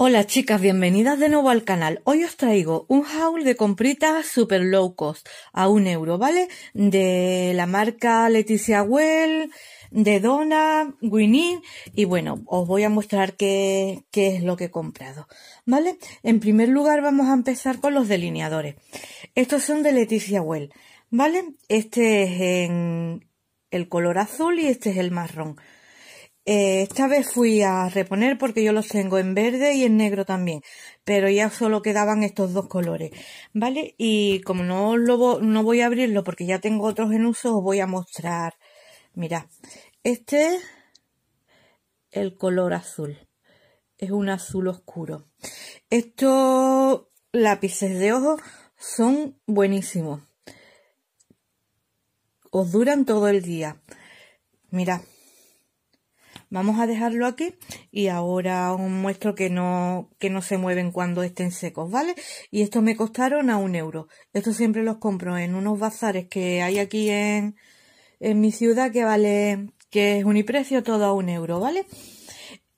Hola chicas, bienvenidas de nuevo al canal. Hoy os traigo un haul de compritas super low cost a un euro, ¿vale? De la marca Leticia Well, de Donna, Winnie y bueno, os voy a mostrar qué, es lo que he comprado, ¿vale? En primer lugar vamos a empezar con los delineadores. Estos son de Leticia Well, ¿vale? Este es en el color azul y este es el marrón. Eh, esta vez fui a reponer porque yo los tengo en verde y en negro también, pero ya solo quedaban estos dos colores, ¿vale? Y como no, lo, no voy a abrirlo porque ya tengo otros en uso, os voy a mostrar. Mirad, este es el color azul, es un azul oscuro. Estos lápices de ojos son buenísimos os duran todo el día. Mirad. Vamos a dejarlo aquí y ahora os muestro que no, que no se mueven cuando estén secos, ¿vale? Y estos me costaron a un euro. Estos siempre los compro en unos bazares que hay aquí en, en mi ciudad que vale, que es uniprecio todo a un euro, ¿vale?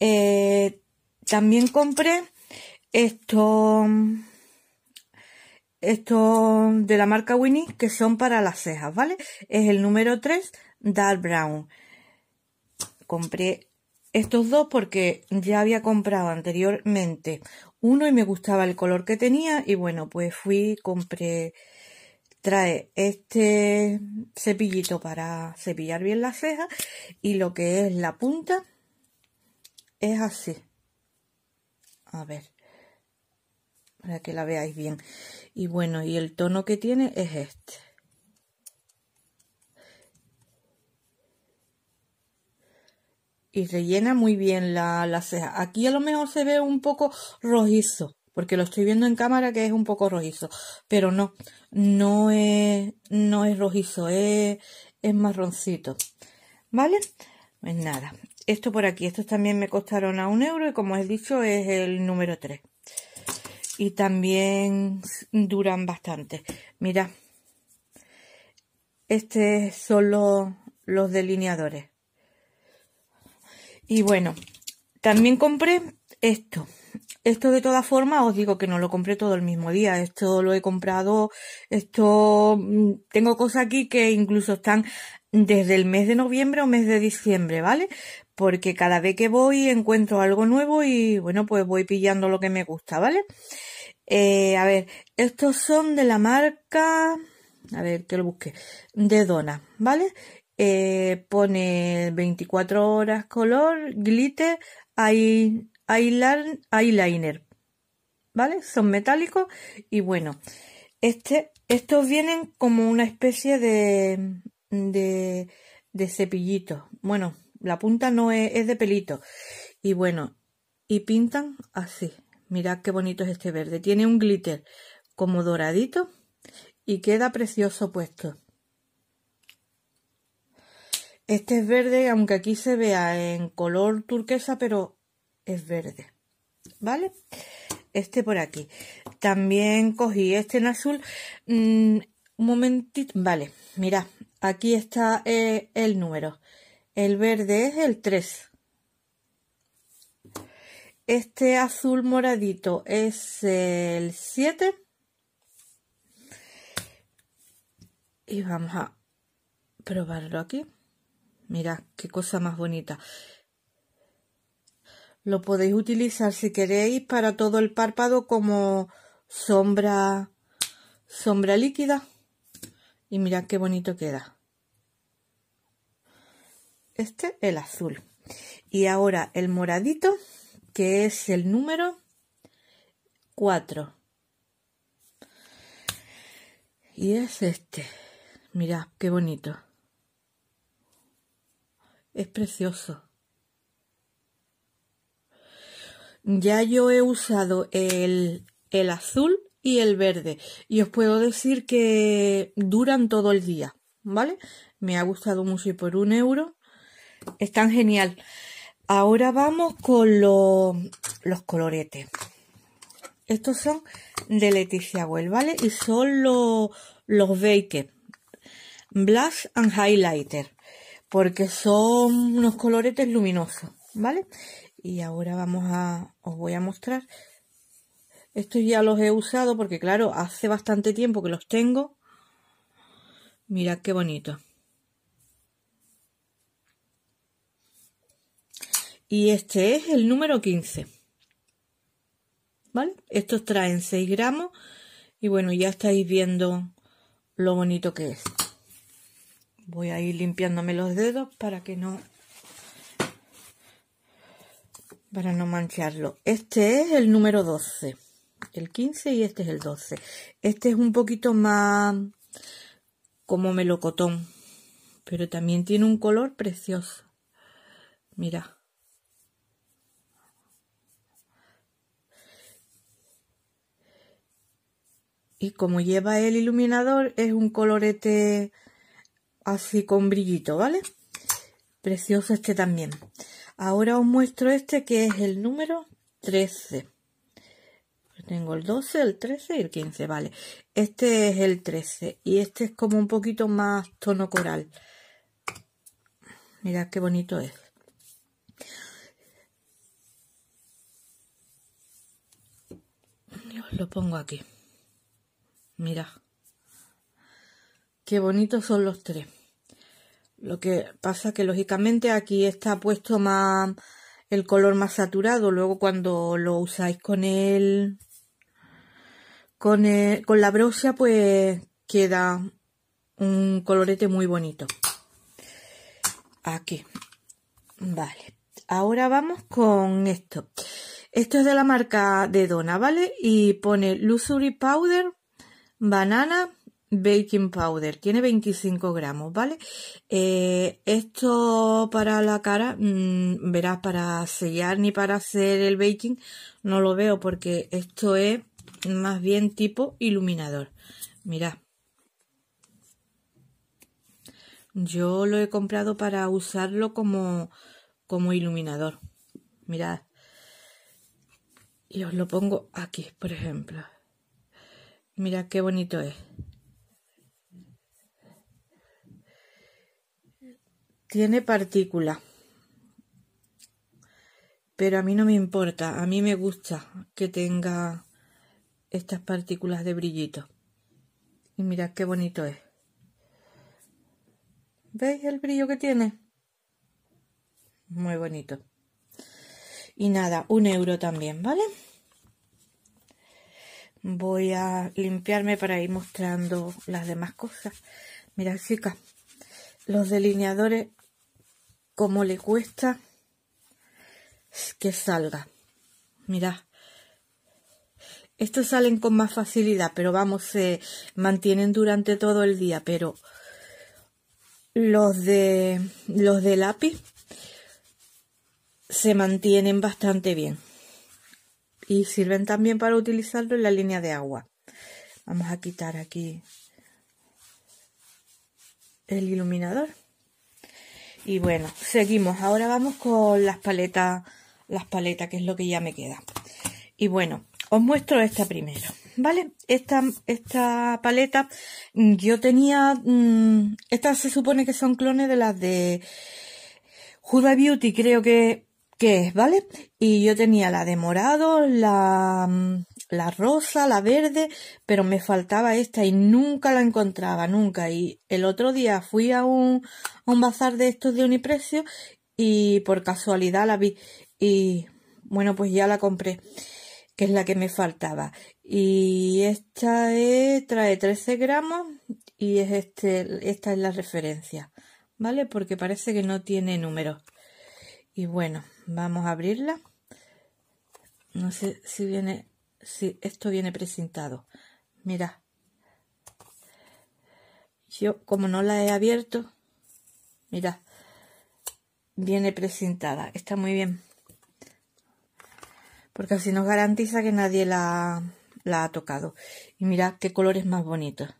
Eh, también compré estos estos de la marca Winnie que son para las cejas, ¿vale? Es el número 3 Dark Brown. Compré estos dos porque ya había comprado anteriormente uno y me gustaba el color que tenía y bueno pues fui compré trae este cepillito para cepillar bien las cejas y lo que es la punta es así a ver para que la veáis bien y bueno y el tono que tiene es este y rellena muy bien la, ceja. Aquí a lo mejor se ve un poco rojizo, porque lo estoy viendo en cámara que es un poco rojizo, pero no, no es, no es rojizo, es, marroncito. ¿Vale? Pues nada, esto por aquí, estos también me costaron a un euro y como he dicho es el número 3. Y también duran bastante. Mira, estos son los delineadores. Y bueno, también compré esto. Esto de todas formas os digo que no lo compré todo el mismo día. Esto lo he comprado, esto mm, tengo cosas aquí que incluso están desde el mes de noviembre o mes de diciembre, ¿vale? Porque cada vez que voy encuentro algo nuevo y bueno, pues voy pillando lo que me gusta, ¿vale? Eh, a ver, estos son de la marca, a ver que lo busqué... de Dona, ¿vale? Eh, pone 24 horas color, glitter, eyeliner, ¿vale? Son metálicos y bueno, este, estos vienen como una especie de, de, cepillito. Bueno, la punta no es, es de pelito. Y bueno, y pintan así. Mirad qué bonito es este verde. Tiene un glitter como doradito y queda precioso puesto. Este es verde, aunque aquí se vea en color turquesa, pero es verde. ¿Vale? Este por aquí. También cogí este en azul. Mm, un momentito. Vale, mirad. Aquí está eh, el número. El verde es el 3. Este azul moradito es el 7. Y vamos a probarlo aquí mira qué cosa más bonita. Lo podéis utilizar si queréis para todo el párpado como sombra, sombra líquida. Y mirad qué bonito queda. Este, el azul. Y ahora el moradito, que es el número 4. Y es este. Mirad, qué bonito es precioso. Ya yo he usado el, el azul y el verde y os puedo decir que duran todo el día, ¿vale? Me ha gustado mucho y por un euro están genial. Ahora vamos con los coloretes. Estos son de Leticia Well, ¿vale? Y son los Baker. Blush and Highlighter porque son unos coloretes luminosos, ¿vale? Y ahora vamos a, os voy a mostrar. Estos ya los he usado porque, claro, hace bastante tiempo que los tengo. Mirad qué bonito. Y este es el número 15. ¿Vale? Estos traen 6 gramos. Y bueno, ya estáis viendo lo bonito que es. Voy a ir limpiándome los dedos para que no para no mancharlo. Este es el número 12, el 15 y este es el 12. Este es un poquito más como melocotón, pero también tiene un color precioso. Mira. Y como lleva el iluminador, es un colorete así con brillito, ¿vale? Precioso este también. Ahora os muestro este que es el número 13. Tengo el 12, el 13 y el 15, vale. Este es el 13 y este es como un poquito más tono coral. Mirad qué bonito es. os lo pongo aquí. Mirad. Qué bonitos son los tres. Lo que pasa que lógicamente aquí está puesto más el color más saturado. Luego cuando lo usáis con el con, la brocha pues queda un colorete muy bonito. Aquí. Vale. Ahora vamos con esto. Esto es de la marca de Dona, ¿vale? Y pone Luxury Powder, Banana baking powder. Tiene 25 gramos, ¿vale? Eh, esto para la cara, mm, verás, para sellar ni para hacer el baking, no lo veo porque esto es más bien tipo iluminador. Mirad. Yo lo he comprado para usarlo como, como iluminador. Mirad. Y os lo pongo aquí, por ejemplo. Mirad qué bonito es. tiene partícula. Pero a mí no me importa, a mí me gusta que tenga estas partículas de brillito. Y mirad qué bonito es. ¿Veis el brillo que tiene? Muy bonito. Y nada, un euro también, ¿vale? Voy a limpiarme para ir mostrando las demás cosas. Mirad, chicas, los delineadores cómo le cuesta que salga. Mirad. Estos salen con más facilidad, pero vamos, se mantienen durante todo el día. Pero los de, los de lápiz se mantienen bastante bien. Y sirven también para utilizarlo en la línea de agua. Vamos a quitar aquí el iluminador. Y bueno, seguimos. Ahora vamos con las paletas, las paletas, que es lo que ya me queda. Y bueno, os muestro esta primero, ¿vale? Esta, esta paleta, mm, yo tenía... Mm, estas se supone que son clones de las de Huda Beauty, creo que qué es, ¿vale? Y yo tenía la de morado, la, mm, la rosa, la verde, pero me faltaba esta y nunca la encontraba, nunca. Y el otro día fui a un, un bazar de estos de Uniprecio y por casualidad la vi y bueno, pues ya la compré, que es la que me faltaba. Y esta trae 13 gramos y es este, esta es la referencia, ¿vale? Porque parece que no tiene números y bueno vamos a abrirla no sé si viene si esto viene presentado mira yo como no la he abierto mira viene presentada está muy bien porque así nos garantiza que nadie la, ha tocado y mira qué colores más bonitos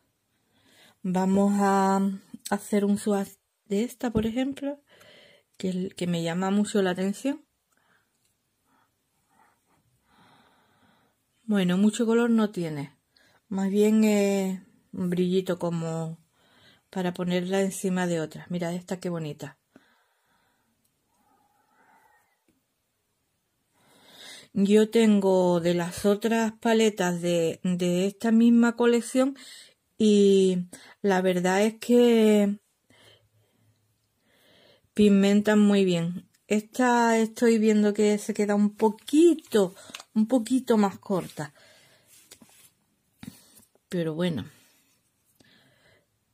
vamos a hacer un swatch de esta por ejemplo que, me llama mucho la atención. Bueno, mucho color no tiene. Más bien un brillito como para ponerla encima de otras. Mira esta qué bonita. Yo tengo de las otras paletas de, de esta misma colección y la verdad es que pigmentan muy bien. Esta estoy viendo que se queda un poquito, un poquito más corta. Pero bueno.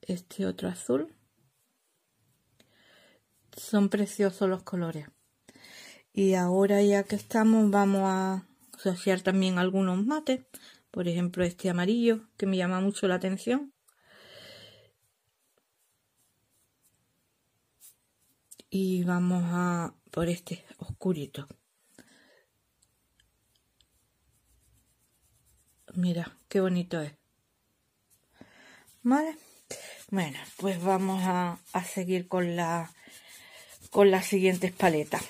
Este otro azul. Son preciosos los colores. Y ahora ya que estamos vamos a asociar también algunos mates. Por ejemplo este amarillo que me llama mucho la atención. y vamos a por este oscurito. Mira, qué bonito es. ¿Vale? Bueno, pues vamos a, a seguir con, la, con las siguientes paletas.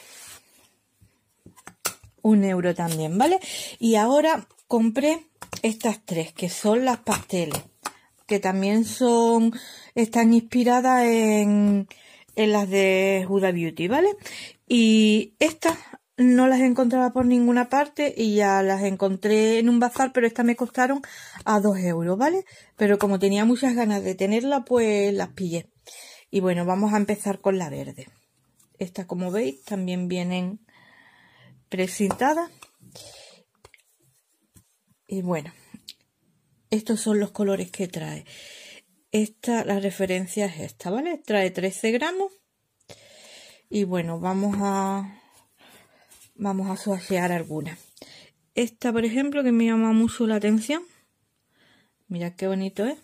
Un euro también, ¿vale? Y ahora compré estas tres, que son las pasteles, que también son, están inspiradas en, en las de Huda Beauty, ¿vale? Y estas no las encontraba por ninguna parte y ya las encontré en un bazar, pero estas me costaron a 2 euros, ¿vale? Pero como tenía muchas ganas de tenerla, pues las pillé. Y bueno, vamos a empezar con la verde. Estas, como veis, también vienen presentadas Y bueno, estos son los colores que trae esta, la referencia es esta, ¿vale? Trae 13 gramos. Y bueno, vamos a, vamos a asociar algunas. Esta, por ejemplo, que me llama mucho la atención. Mirad qué bonito es.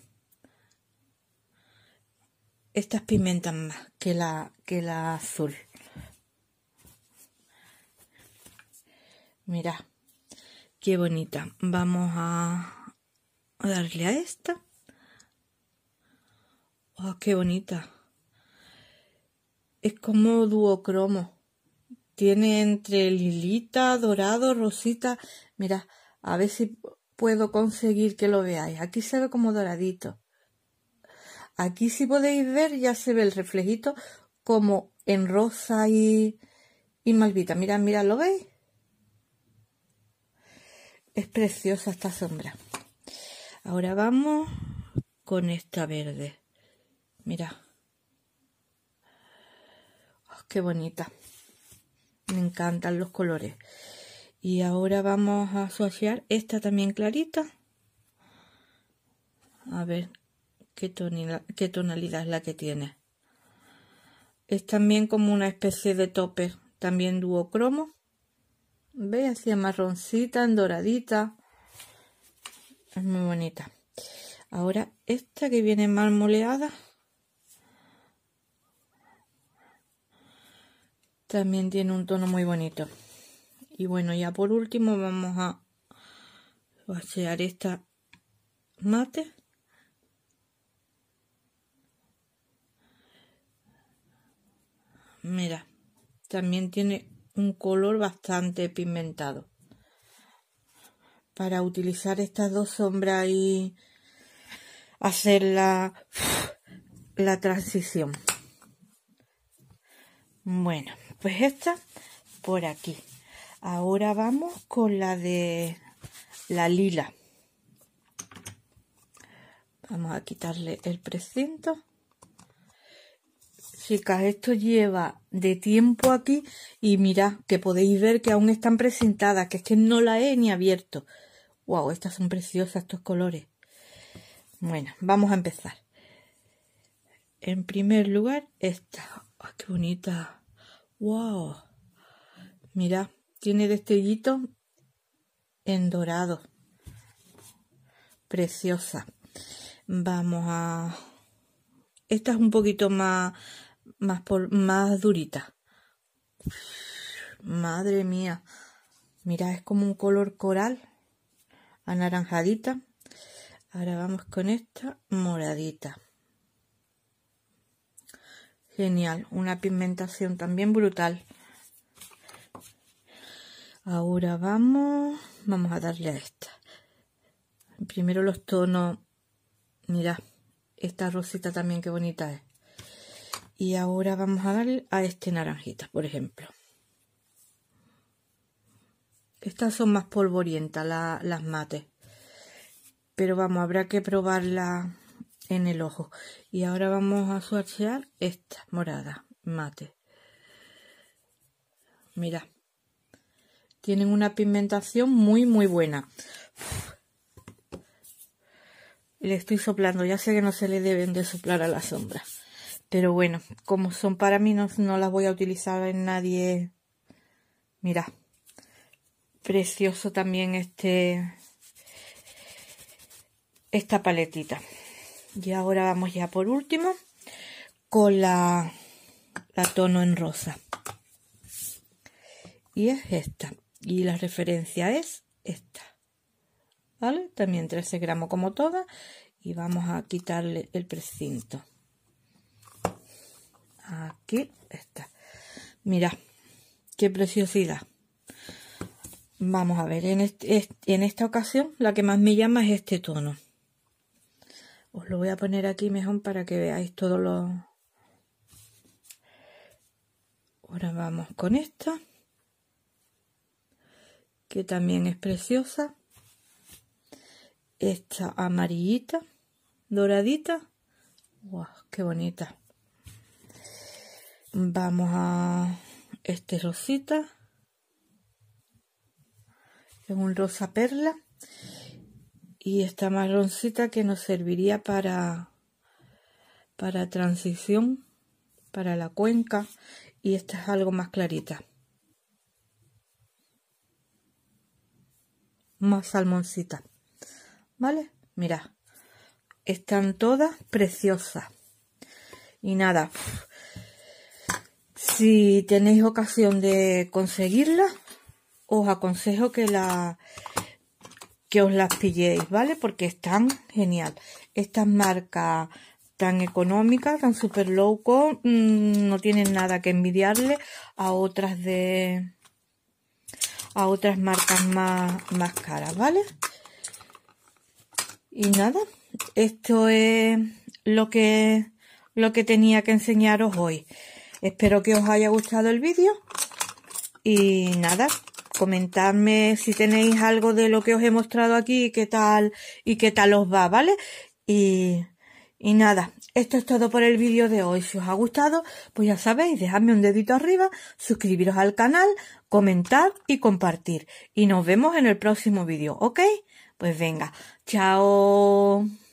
Estas pimentan más que la, que la azul. Mirad, qué bonita. Vamos a darle a esta. Oh, qué bonita. Es como duocromo. Tiene entre lilita, dorado, rosita. Mira, a ver si puedo conseguir que lo veáis. Aquí se ve como doradito. Aquí si podéis ver ya se ve el reflejito como en rosa y, y malvita. Mirad, mirad, ¿lo veis? Es preciosa esta sombra. Ahora vamos con esta verde. Mira. Oh, qué bonita. Me encantan los colores. Y ahora vamos a asociar esta también clarita. A ver qué, tonalidad es la que tiene. Es también como una especie de tope. También duocromo. ve Hacia marroncita, en doradita. Es muy bonita. Ahora esta que viene marmoleada También tiene un tono muy bonito. Y bueno, ya por último vamos a vaciar esta mate. Mira, también tiene un color bastante pigmentado. Para utilizar estas dos sombras y hacer la, la transición. Bueno. Pues esta por aquí. Ahora vamos con la de la lila. Vamos a quitarle el precinto. Chicas, esto lleva de tiempo aquí y mirad que podéis ver que aún están presentadas, que es que no la he ni abierto. Wow, estas son preciosas, estos colores. Bueno, vamos a empezar. En primer lugar, esta. qué bonita! ¡Wow! Mira, tiene destellito en dorado. Preciosa. Vamos a... Esta es un poquito más, más, por, más durita. Madre mía. Mira, es como un color coral. Anaranjadita. Ahora vamos con esta moradita. Genial, una pigmentación también brutal. Ahora vamos, vamos a darle a esta. Primero los tonos, mira esta rosita también qué bonita es. Y ahora vamos a darle a este naranjita, por ejemplo. Estas son más polvorientas las mates. Pero vamos, habrá que probarla en el ojo. Y ahora vamos a suachear esta morada, mate. Mira, tienen una pigmentación muy, muy buena. le estoy soplando, ya sé que no se le deben de soplar a la sombra. Pero bueno, como son para mí, no, no las voy a utilizar en nadie. Mira, precioso también este esta paletita. Y ahora vamos ya por último con la, tono en rosa. Y es esta. Y la referencia es esta. ¿Vale? También 13 gramos como todas. Y vamos a quitarle el precinto. Aquí está. Mira, qué preciosidad. Vamos a ver, en, en esta ocasión la que más me llama es este tono. Os lo voy a poner aquí mejor para que veáis todos los... Ahora vamos con esta, que también es preciosa. Esta amarillita, doradita. ¡Qué bonita! Vamos a este rosita. Es un rosa perla y esta marroncita que nos serviría para para transición para la cuenca y esta es algo más clarita más salmoncita vale mira están todas preciosas y nada si tenéis ocasión de conseguirla os aconsejo que la que os las pilléis, ¿vale? Porque están genial. Estas marcas tan económicas, tan super low mm, no tienen nada que envidiarle a otras de a otras marcas más, más caras, ¿vale? Y nada, esto es lo que lo que tenía que enseñaros hoy. Espero que os haya gustado el vídeo y nada, Comentadme si tenéis algo de lo que os he mostrado aquí, qué tal y qué tal os va, ¿vale? Y, y nada, esto es todo por el vídeo de hoy. Si os ha gustado, pues ya sabéis, dejadme un dedito arriba, suscribiros al canal, comentar y compartir. Y nos vemos en el próximo vídeo, ¿ok? Pues venga, chao.